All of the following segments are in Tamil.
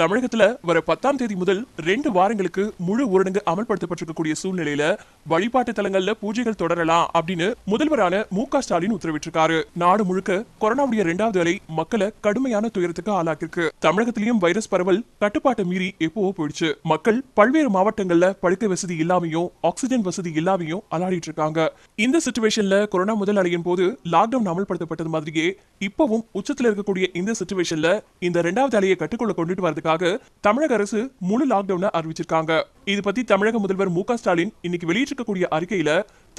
தமிழகத்துல வர பத்தாம் தேதி முதல் ரெண்டு வாரங்களுக்கு முழு ஊரடங்கு அமல்படுத்தப்பட்டிருக்கக்கூடிய சூழ்நிலையில வழிபாட்டு தலங்கள்ல பூஜைகள் தொடரலாம் அப்படின்னு முதல்வரான மு க ஸ்டாலின் உத்தரவிட்டிருக்காரு நாடு முழுக்க கொரோனாவுடைய இரண்டாவது அலை மக்களை கடுமையான துயரத்துக்கு ஆளாக்கிருக்கு தமிழகத்திலயும் வைரஸ் பரவல் கட்டுப்பாட்டை மீறி எப்பவோ போயிடுச்சு மக்கள் பல்வேறு மாவட்டங்கள்ல படுக்க வசதி இல்லாமையும் ஆக்சிஜன் வசதி இல்லாமையும் அலாடிட்டு இருக்காங்க இந்த சுச்சுவேஷன்ல கொரோனா முதல் அலையின் போது லாக்டவுன் அமல்படுத்தப்பட்டது மாதிரியே இப்பவும் உச்சத்துல இருக்கக்கூடிய இந்த சுச்சுவேஷன்ல இந்த இரண்டாவது அலையை கட்டுக்குள்ள கொண்டுட்டு வரதுக்கு தடுக்கிறதுக்காக தமிழக அரசு முழு லாக்டவுனை அறிவிச்சிருக்காங்க இது பத்தி தமிழக முதல்வர் மு ஸ்டாலின் இன்னைக்கு வெளியிட்டிருக்கக்கூடிய அறிக்கையில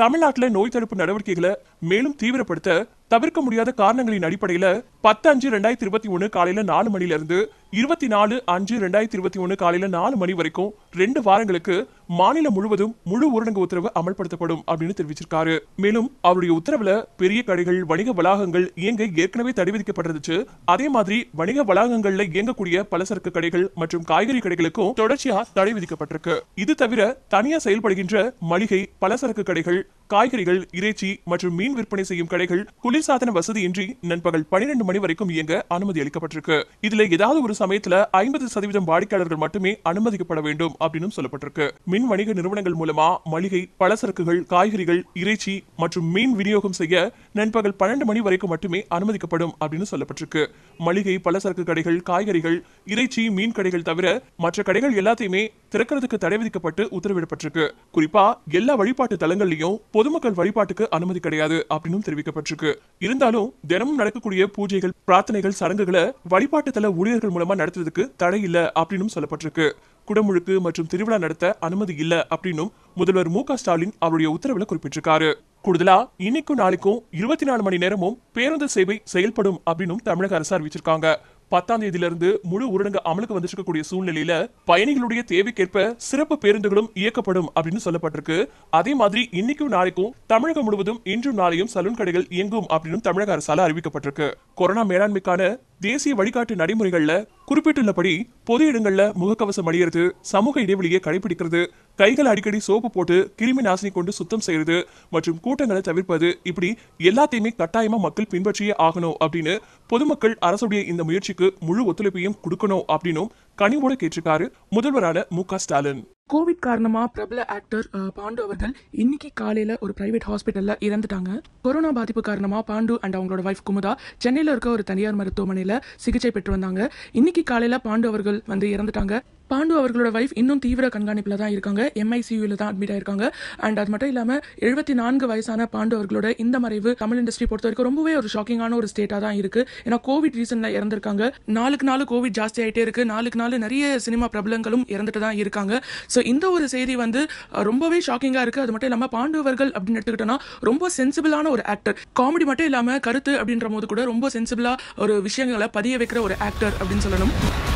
தமிழ்நாட்டில் நோய் தடுப்பு நடவடிக்கைகளை மேலும் தீவிரப்படுத்த தவிர்க்க முடியாத காரணங்களின் அடிப்படையில பத்து அஞ்சு ரெண்டாயிரத்தி இருபத்தி ஒன்னு காலையில நாலு மணில இருந்து இருபத்தி நாலு அஞ்சு ரெண்டாயிரத்தி இருபத்தி ஒன்று காலையில நாலு மணி வரைக்கும் ரெண்டு வாரங்களுக்கு மாநிலம் முழுவதும் முழு ஊரடங்கு உத்தரவு அமல்படுத்தப்படும் அப்படின்னு தெரிவிச்சிருக்காரு மேலும் அவருடைய உத்தரவுல பெரிய கடைகள் வணிக வளாகங்கள் இயங்க ஏற்கனவே தடை விதிக்கப்பட்டிருந்துச்சு அதே மாதிரி வணிக வளாகங்கள்ல இயங்கக்கூடிய பலசரக்கு கடைகள் மற்றும் காய்கறி கடைகளுக்கும் தொடர்ச்சியா தடை விதிக்கப்பட்டிருக்கு இது தவிர தனியா செயல்படுகின்ற மளிகை பலசரக்கு கடைகள் காய்கறிகள் இறைச்சி மற்றும் மீன் விற்பனை செய்யும் கடைகள் குளிர்சாதன வசதியின்றி நண்பகல் பனிரெண்டு மணி வரைக்கும் இயங்க அனுமதி அளிக்கப்பட்டிருக்கு இதுல ஏதாவது ஒரு சமயத்துல ஐம்பது சதவீதம் வாடிக்கையாளர்கள் மட்டுமே அனுமதிக்கப்பட வேண்டும் அப்படின்னு சொல்லப்பட்டிருக்கு மின் வணிக நிறுவனங்கள் மூலமா மளிகை பலசரக்குகள் காய்கறிகள் இறைச்சி மற்றும் மீன் விநியோகம் செய்ய நண்பகல் பன்னெண்டு மணி வரைக்கும் மட்டுமே அனுமதிக்கப்படும் அப்படின்னு சொல்லப்பட்டிருக்கு மளிகை பலசரக்கு கடைகள் காய்கறிகள் இறைச்சி மீன் கடைகள் தவிர மற்ற கடைகள் எல்லாத்தையுமே திறக்கிறதுக்கு தடை விதிக்கப்பட்டு உத்தரவிடப்பட்டிருக்கு குறிப்பா எல்லா வழிபாட்டு தலங்கள்லயும் பொதுமக்கள் வழிபாட்டுக்கு அனுமதி கிடையாது அப்படின்னு தெரிவிக்கப்பட்டிருக்கு இருந்தாலும் தினமும் நடக்கக்கூடிய பூஜைகள் பிரார்த்தனைகள் சடங்குகளை வழிபாட்டு தல ஊழியர்கள் மூலமா நடத்துறதுக்கு தடை இல்ல அப்படின்னு சொல்லப்பட்டிருக்கு குடமுழுக்கு மற்றும் திருவிழா நடத்த அனுமதி இல்ல அப்படின்னும் முதல்வர் மு ஸ்டாலின் அவருடைய உத்தரவுல குறிப்பிட்டிருக்காரு கூடுதலா இன்னைக்கும் நாளைக்கும் இருபத்தி நாலு மணி நேரமும் பேருந்து சேவை செயல்படும் அப்படின்னும் தமிழக அரசு அறிவிச்சிருக்காங்க பத்தாம் தேதியிலிருந்து முழு ஊரடங்கு அமலுக்கு வந்திருக்கக்கூடிய சூழ்நிலையில பயணிகளுடைய தேவைக்கேற்ப சிறப்பு பேருந்துகளும் இயக்கப்படும் அப்படின்னு சொல்லப்பட்டிருக்கு அதே மாதிரி இன்னைக்கும் நாளைக்கும் தமிழகம் முழுவதும் இன்றும் நாளையும் சலூன் கடைகள் இயங்கும் அப்படின்னு தமிழக அரசால அறிவிக்கப்பட்டிருக்கு கொரோனா மேலாண்மைக்கான தேசிய வழிகாட்டு நடைமுறைகள்ல குறிப்பிட்டுள்ளபடி பொது இடங்கள்ல முகக்கவசம் அணியிறது சமூக இடைவெளியை கடைபிடிக்கிறது கைகள் அடிக்கடி சோப்பு போட்டு கிருமி நாசினி கொண்டு சுத்தம் செய்யறது மற்றும் கூட்டங்களை தவிர்ப்பது இப்படி எல்லாத்தையுமே கட்டாயமா மக்கள் பின்பற்றியே ஆகணும் அப்படின்னு பொதுமக்கள் அரசுடைய இந்த முயற்சிக்கு முழு ஒத்துழைப்பையும் கொடுக்கணும் அப்படின்னும் கனிவோட கேட்டிருக்காரு முதல்வரான மு க ஸ்டாலின் கோவிட் காரணமா பிரபல ஆக்டர் பாண்டு அவர்கள் இன்னைக்கு காலையில ஒரு பிரைவேட் ஹாஸ்பிட்டல்ல இறந்துட்டாங்க கொரோனா பாதிப்பு காரணமா பாண்டு அண்ட் அவங்களோட ஒய்ஃப் குமுதா சென்னையில இருக்க ஒரு தனியார் மருத்துவமனையில சிகிச்சை பெற்று வந்தாங்க இன்னைக்கு காலையில பாண்டு அவர்கள் வந்து இறந்துட்டாங்க பாண்டு அவர்களோட வைஃப் இன்னும் தீவிர கண்காணிப்பில் தான் இருக்காங்க எம்ஐசியூவில் தான் அட்மிட் ஆயிருக்காங்க அண்ட் அது மட்டும் இல்லாமல் எழுபத்தி நான்கு வயசான பாண்டு அவர்களோட இந்த மறைவு தமிழ் இண்டஸ்ட்ரி பொறுத்த வரைக்கும் ரொம்பவே ஒரு ஷாக்கிங்கான ஒரு ஸ்டேட்டாக தான் இருக்கு ஏன்னா கோவிட் ரீசனில் இறந்திருக்காங்க நாளுக்கு நாள் கோவிட் ஜாஸ்தி ஆகிட்டே இருக்கு நாளுக்கு நாள் நிறைய சினிமா பிரபலங்களும் இறந்துட்டு தான் இருக்காங்க ஸோ இந்த ஒரு செய்தி வந்து ரொம்பவே ஷாக்கிங்காக இருக்குது அது மட்டும் இல்லாமல் பாண்டவர்கள் அப்படின்னு எடுத்துக்கிட்டோன்னா ரொம்ப சென்சிபிளான ஒரு ஆக்டர் காமெடி மட்டும் இல்லாமல் கருத்து அப்படின்ற போது கூட ரொம்ப சென்சிபிளாக ஒரு விஷயங்களை பதிய வைக்கிற ஒரு ஆக்டர் அப்படின்னு சொல்லணும்